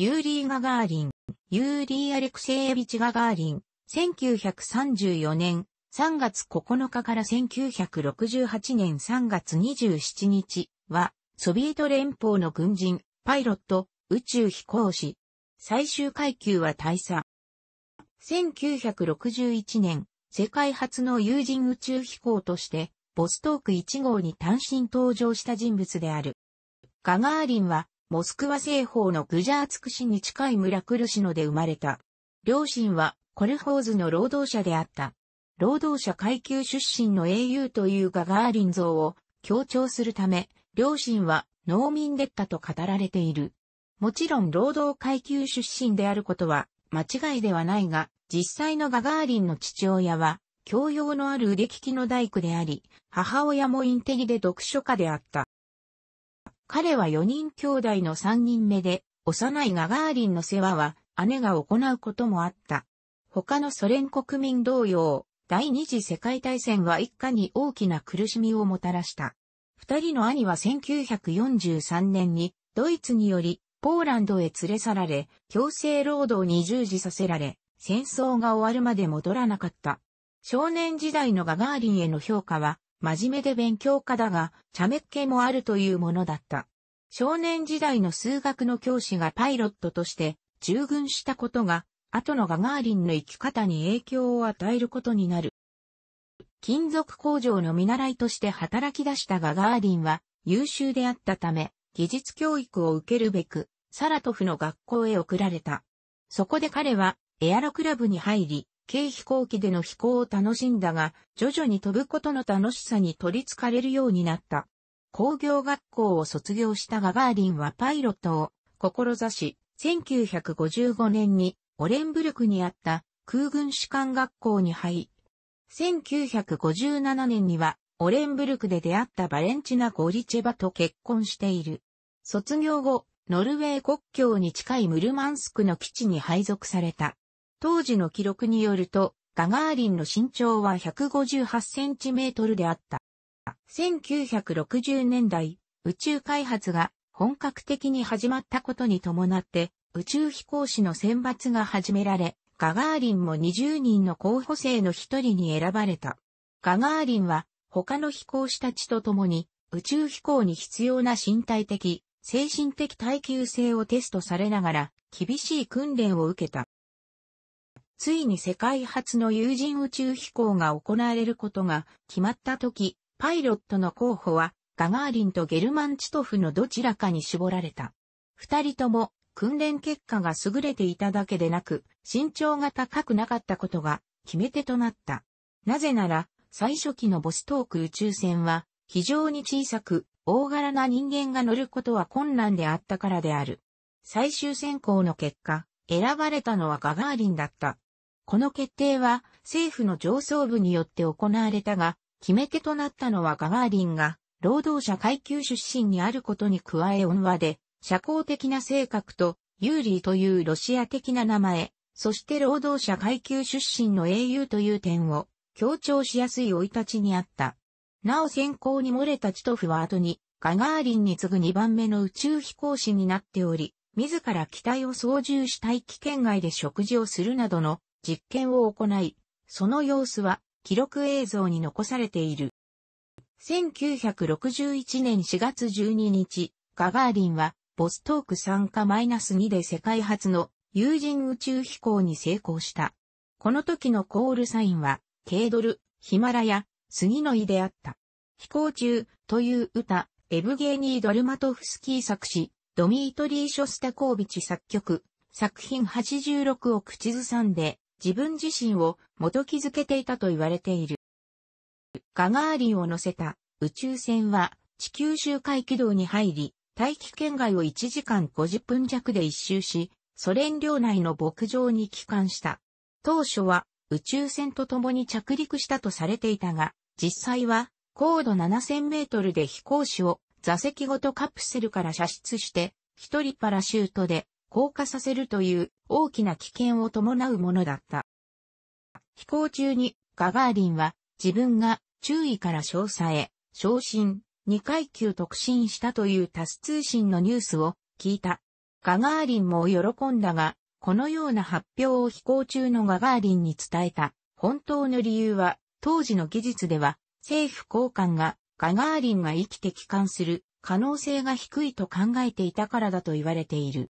ユーリー・ガガーリン、ユーリー・アレクセイエビチ・ガガーリン、1934年3月9日から1968年3月27日は、ソビエト連邦の軍人、パイロット、宇宙飛行士。最終階級は大佐。1961年、世界初の有人宇宙飛行として、ボストーク1号に単身登場した人物である。ガガーリンはモスクワ西方のグジャーツク市に近い村クルシノで生まれた。両親はコルホーズの労働者であった。労働者階級出身の英雄というガガーリン像を強調するため、両親は農民でったと語られている。もちろん労働階級出身であることは間違いではないが、実際のガガーリンの父親は、教養のある腕利きの大工であり、母親もインテリで読書家であった。彼は4人兄弟の3人目で、幼いガガーリンの世話は姉が行うこともあった。他のソ連国民同様、第二次世界大戦は一家に大きな苦しみをもたらした。二人の兄は1943年にドイツによりポーランドへ連れ去られ、強制労働に従事させられ、戦争が終わるまで戻らなかった。少年時代のガガーリンへの評価は真面目で勉強家だが、茶目っ気もあるというものだった。少年時代の数学の教師がパイロットとして従軍したことが、後のガガーリンの生き方に影響を与えることになる。金属工場の見習いとして働き出したガガーリンは優秀であったため、技術教育を受けるべく、サラトフの学校へ送られた。そこで彼はエアロクラブに入り、軽飛行機での飛行を楽しんだが、徐々に飛ぶことの楽しさに取りつかれるようになった。工業学校を卒業したガガーリンはパイロットを志し、1955年にオレンブルクにあった空軍士官学校に入り、1957年にはオレンブルクで出会ったバレンチナ・ゴリチェバと結婚している。卒業後、ノルウェー国境に近いムルマンスクの基地に配属された。当時の記録によると、ガガーリンの身長は158センチメートルであった。1960年代、宇宙開発が本格的に始まったことに伴って、宇宙飛行士の選抜が始められ、ガガーリンも20人の候補生の一人に選ばれた。ガガーリンは他の飛行士たちと共に宇宙飛行に必要な身体的、精神的耐久性をテストされながら厳しい訓練を受けた。ついに世界初の有人宇宙飛行が行われることが決まった時、パイロットの候補はガガーリンとゲルマンチトフのどちらかに絞られた。二人とも訓練結果が優れていただけでなく、身長が高くなかったことが決め手となった。なぜなら、最初期のボストーク宇宙船は非常に小さく、大柄な人間が乗ることは困難であったからである。最終選考の結果、選ばれたのはガガーリンだった。この決定は政府の上層部によって行われたが、決め手となったのはガガーリンが、労働者階級出身にあることに加え恩和で、社交的な性格と、ユーリーというロシア的な名前、そして労働者階級出身の英雄という点を強調しやすい生い立ちにあった。なお先行に漏れたチトフは後にガガーリンに次ぐ2番目の宇宙飛行士になっており、自ら機体を操縦したい危険外で食事をするなどの実験を行い、その様子は記録映像に残されている。1961年4月12日、ガガーリンはボストーク参加マイナス -2 で世界初の有人宇宙飛行に成功した。この時のコールサインは、ケイドル、ヒマラヤ、杉の井であった。飛行中という歌、エブゲーニー・ドルマトフスキー作詞、ドミートリー・ショスタコービチ作曲、作品86を口ずさんで、自分自身を元気づけていたと言われている。ガガーリンを乗せた宇宙船は地球周回軌道に入り、大気圏外を1時間50分弱で一周し、ソ連領内の牧場に帰還した。当初は宇宙船と共に着陸したとされていたが、実際は高度7000メートルで飛行士を座席ごとカプセルから射出して、一人パラシュートで降下させるという大きな危険を伴うものだった。飛行中にガガーリンは自分が注意から詳細へ昇進2階級特進したというタス通信のニュースを聞いた。ガガーリンも喜んだが、このような発表を飛行中のガガーリンに伝えた。本当の理由は、当時の技術では、政府高官がガガーリンが生きて帰還する可能性が低いと考えていたからだと言われている。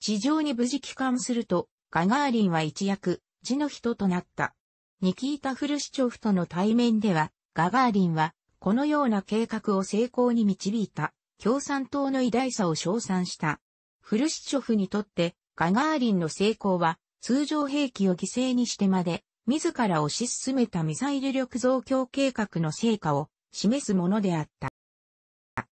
地上に無事帰還すると、ガガーリンは一躍、地の人となった。ニキータ・フルシチョフとの対面では、ガガーリンは、このような計画を成功に導いた、共産党の偉大さを称賛した。フルシチョフにとって、ガガーリンの成功は、通常兵器を犠牲にしてまで、自ら推し進めたミサイル力増強計画の成果を示すものであった。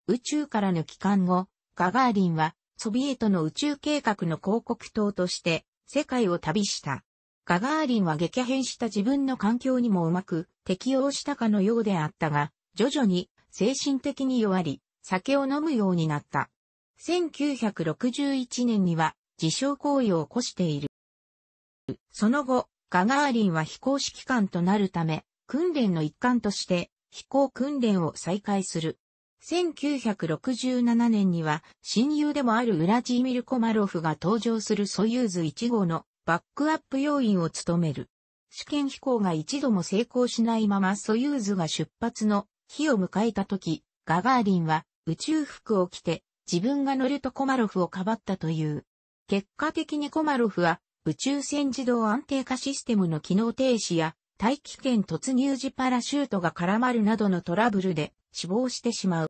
宇宙からの帰還後、ガガーリンはソビエトの宇宙計画の広告塔として世界を旅した。ガガーリンは激変した自分の環境にもうまく適応したかのようであったが、徐々に精神的に弱り、酒を飲むようになった。1961年には自傷行為を起こしている。その後、ガガーリンは非公式官となるため、訓練の一環として飛行訓練を再開する。1967年には親友でもあるウラジーミル・コマロフが登場するソユーズ1号のバックアップ要員を務める。試験飛行が一度も成功しないままソユーズが出発の日を迎えた時、ガガーリンは宇宙服を着て自分が乗るとコマロフをかばったという。結果的にコマロフは宇宙船自動安定化システムの機能停止や大気圏突入時パラシュートが絡まるなどのトラブルで死亡してしまう。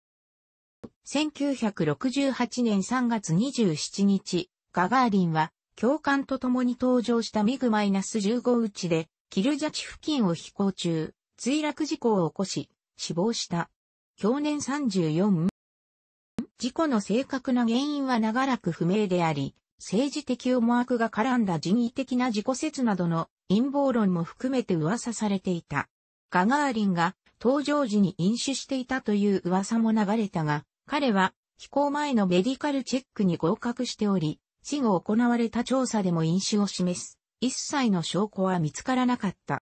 1968年3月27日、ガガーリンは、教官と共に登場したミグマイナス15打ちで、キルジャチ付近を飛行中、墜落事故を起こし、死亡した。去年34、事故の正確な原因は長らく不明であり、政治的思惑が絡んだ人為的な自己説などの陰謀論も含めて噂されていた。ガガーリンが登場時に飲酒していたという噂も流れたが、彼は飛行前のメディカルチェックに合格しており、死後行われた調査でも飲酒を示す。一切の証拠は見つからなかった。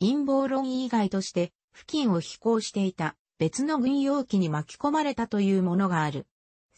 陰謀論以外として、付近を飛行していた別の軍用機に巻き込まれたというものがある。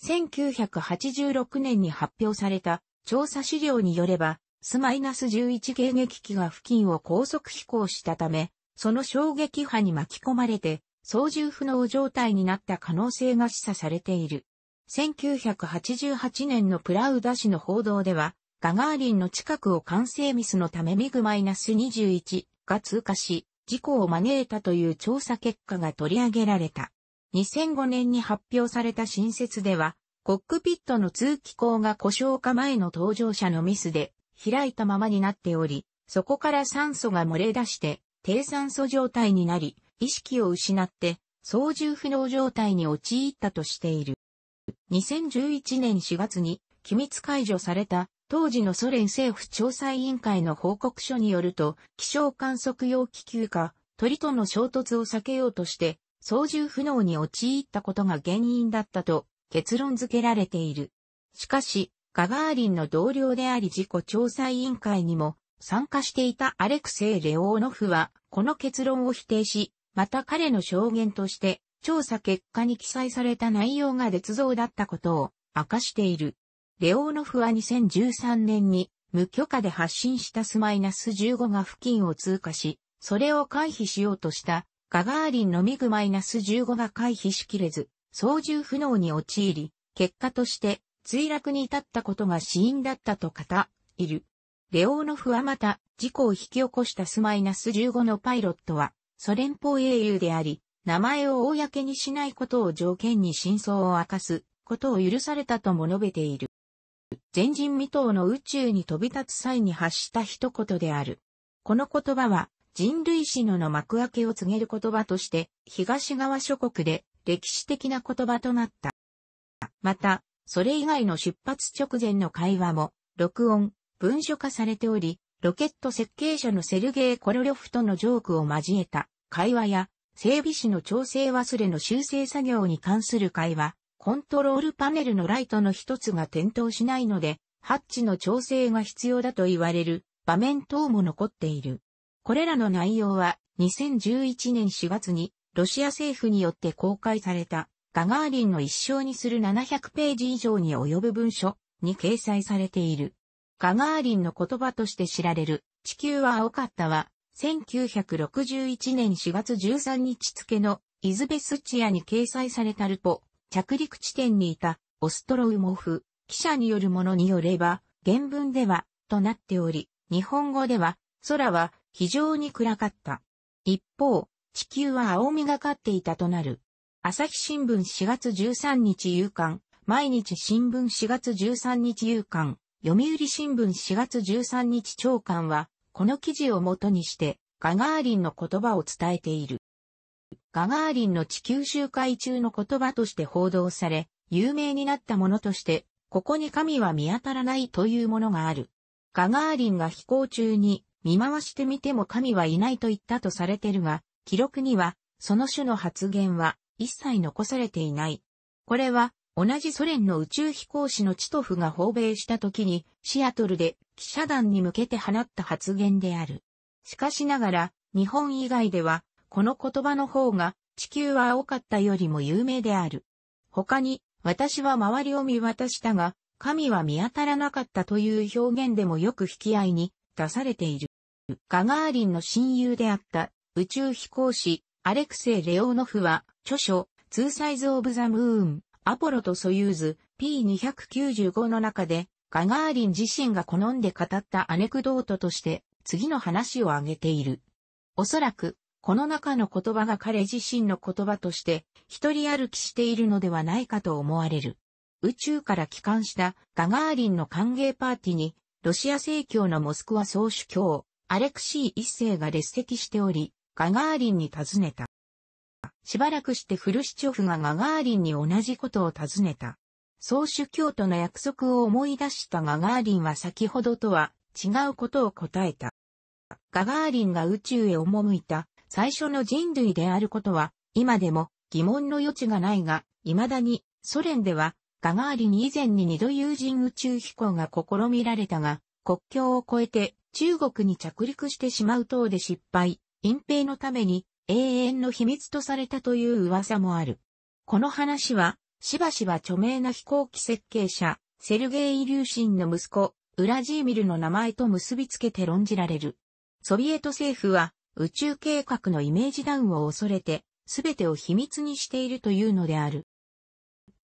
1986年に発表された調査資料によれば、スマイナス11迎撃機が付近を高速飛行したため、その衝撃波に巻き込まれて、操縦不能状態になった可能性が示唆されている。1988年のプラウダ氏の報道では、ガガーリンの近くを完成ミスのためミグマイナス21が通過し、事故を招いたという調査結果が取り上げられた。2005年に発表された新設では、コックピットの通気口が故障化前の搭乗者のミスで開いたままになっており、そこから酸素が漏れ出して低酸素状態になり、意識を失って、操縦不能状態に陥ったとしている。2011年4月に、機密解除された、当時のソ連政府調査委員会の報告書によると、気象観測用気球か、鳥との衝突を避けようとして、操縦不能に陥ったことが原因だったと結論付けられている。しかし、ガガーリンの同僚であり自己調査委員会にも参加していたアレクセイ・レオーノフは、この結論を否定し、また彼の証言として、調査結果に記載された内容が絶造だったことを明かしている。レオーノフは2013年に無許可で発信したスマイナス15が付近を通過し、それを回避しようとしたガガーリンのミグマイナス15が回避しきれず、操縦不能に陥り、結果として墜落に至ったことが死因だったと語、いる。レオーノフはまた、事故を引き起こしたスマイナス15のパイロットは、ソ連邦英雄であり、名前を公にしないことを条件に真相を明かすことを許されたとも述べている。前人未到の宇宙に飛び立つ際に発した一言である。この言葉は人類史のの幕開けを告げる言葉として東側諸国で歴史的な言葉となった。また、それ以外の出発直前の会話も録音、文書化されており、ロケット設計者のセルゲイ・コロリョフとのジョークを交えた会話や、整備士の調整忘れの修正作業に関する会話、コントロールパネルのライトの一つが点灯しないので、ハッチの調整が必要だと言われる場面等も残っている。これらの内容は2011年4月にロシア政府によって公開されたガガーリンの一生にする700ページ以上に及ぶ文書に掲載されている。ガガーリンの言葉として知られる、地球は青かったは、1961年4月13日付のイズベスチアに掲載されたルポ、着陸地点にいたオストロウモフ、記者によるものによれば、原文では、となっており、日本語では、空は非常に暗かった。一方、地球は青みがかっていたとなる。朝日新聞4月13日夕刊、毎日新聞4月13日夕刊、読売新聞4月13日長官は、この記事をもとにして、ガガーリンの言葉を伝えている。ガガーリンの地球周回中の言葉として報道され、有名になったものとして、ここに神は見当たらないというものがある。ガガーリンが飛行中に、見回してみても神はいないと言ったとされてるが、記録には、その種の発言は一切残されていない。これは、同じソ連の宇宙飛行士のチトフが訪米した時に、シアトルで記者団に向けて放った発言である。しかしながら、日本以外では、この言葉の方が、地球は青かったよりも有名である。他に、私は周りを見渡したが、神は見当たらなかったという表現でもよく引き合いに出されている。ガガーリンの親友であった宇宙飛行士アレクセイ・レオーノフは著書ツーサイズ・オブ・ザ・ムーンアポロとソユーズ P295 の中で、ガガーリン自身が好んで語ったアネクドートとして、次の話を挙げている。おそらく、この中の言葉が彼自身の言葉として、一人歩きしているのではないかと思われる。宇宙から帰還したガガーリンの歓迎パーティーに、ロシア正教のモスクワ総主教、アレクシー一世が列席しており、ガガーリンに尋ねた。しばらくしてフルシチョフがガガーリンに同じことを尋ねた。総主教との約束を思い出したガガーリンは先ほどとは違うことを答えた。ガガーリンが宇宙へ赴いた最初の人類であることは今でも疑問の余地がないが、未だにソ連ではガガーリン以前に二度有人宇宙飛行が試みられたが、国境を越えて中国に着陸してしまう等で失敗、隠蔽のために永遠の秘密とされたという噂もある。この話は、しばしば著名な飛行機設計者、セルゲイ・イリューシンの息子、ウラジーミルの名前と結びつけて論じられる。ソビエト政府は、宇宙計画のイメージダウンを恐れて、すべてを秘密にしているというのである。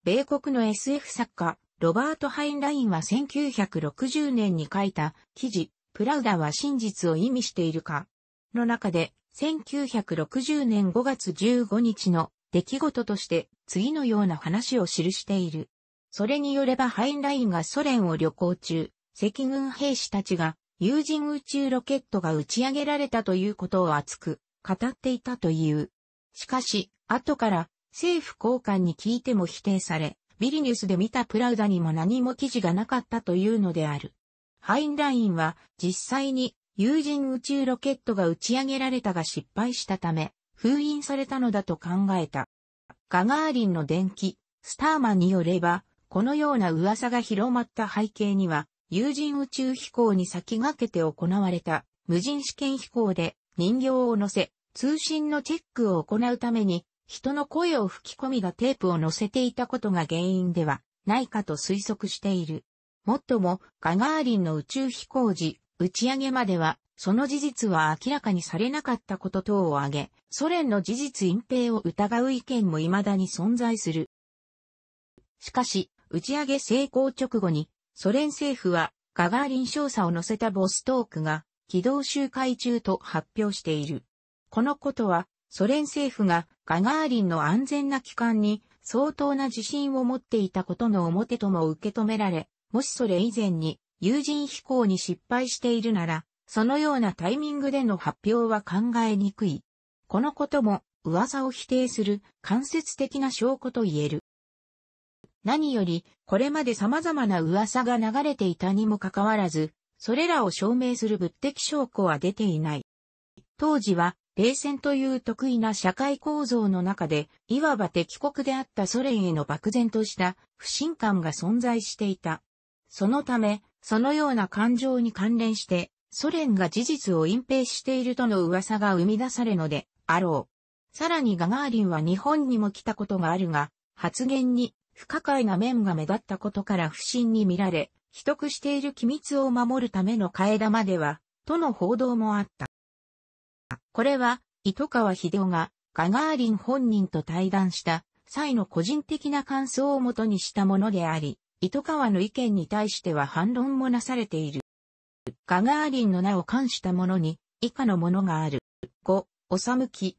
米国の SF 作家、ロバート・ハインラインは1960年に書いた記事、プラウダは真実を意味しているか、の中で、1960年5月15日の出来事として次のような話を記している。それによればハインラインがソ連を旅行中、赤軍兵士たちが有人宇宙ロケットが打ち上げられたということを熱く語っていたという。しかし、後から政府高官に聞いても否定され、ビリニュスで見たプラウダにも何も記事がなかったというのである。ハインラインは実際に有人宇宙ロケットが打ち上げられたが失敗したため、封印されたのだと考えた。ガガーリンの電気、スターマによれば、このような噂が広まった背景には、有人宇宙飛行に先駆けて行われた無人試験飛行で人形を乗せ、通信のチェックを行うために、人の声を吹き込みがテープを乗せていたことが原因ではないかと推測している。もっとも、ガガーリンの宇宙飛行時、打ち上げまでは、その事実は明らかにされなかったこと等を挙げ、ソ連の事実隠蔽を疑う意見も未だに存在する。しかし、打ち上げ成功直後に、ソ連政府は、ガガーリン少佐を乗せたボストークが、軌道周回中と発表している。このことは、ソ連政府がガガーリンの安全な機関に相当な自信を持っていたことの表とも受け止められ、もしそれ以前に有人飛行に失敗しているなら、そのようなタイミングでの発表は考えにくい。このことも噂を否定する間接的な証拠と言える。何より、これまで様々な噂が流れていたにもかかわらず、それらを証明する物的証拠は出ていない。当時は、冷戦という得意な社会構造の中で、いわば敵国であったソ連への漠然とした不信感が存在していた。そのため、そのような感情に関連して、ソ連が事実を隠蔽しているとの噂が生み出されので、あろう。さらにガガーリンは日本にも来たことがあるが、発言に不可解な面が目立ったことから不審に見られ、秘匿している機密を守るための替え玉では、との報道もあった。これは、糸川秀夫がガガーリン本人と対談した際の個人的な感想をもとにしたものであり、糸川の意見に対しては反論もなされている。ガガーリンの名を冠したものに、以下のものがある。5、おさむき。